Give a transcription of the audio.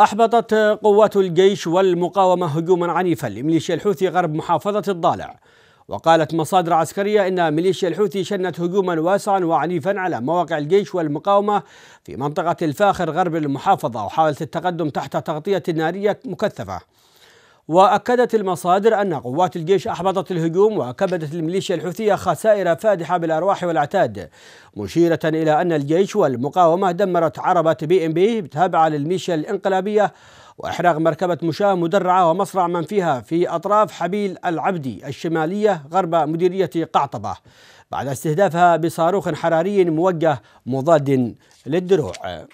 أحبطت قوات الجيش والمقاومة هجوما عنيفا لميليشيا الحوثي غرب محافظة الضالع وقالت مصادر عسكرية إن ميليشيا الحوثي شنت هجوما واسعا وعنيفا على مواقع الجيش والمقاومة في منطقة الفاخر غرب المحافظة وحاولت التقدم تحت تغطية نارية مكثفة وأكدت المصادر أن قوات الجيش أحبطت الهجوم وكبدت الميليشيا الحوثية خسائر فادحة بالأرواح والأعتاد مشيرة إلى أن الجيش والمقاومة دمرت عربة بي إم بي تابعة للميليشيا الإنقلابية وإحراق مركبة مشاة مدرعة ومصرع من فيها في أطراف حبيل العبدي الشمالية غرب مديرية قعطبة بعد استهدافها بصاروخ حراري موجه مضاد للدروع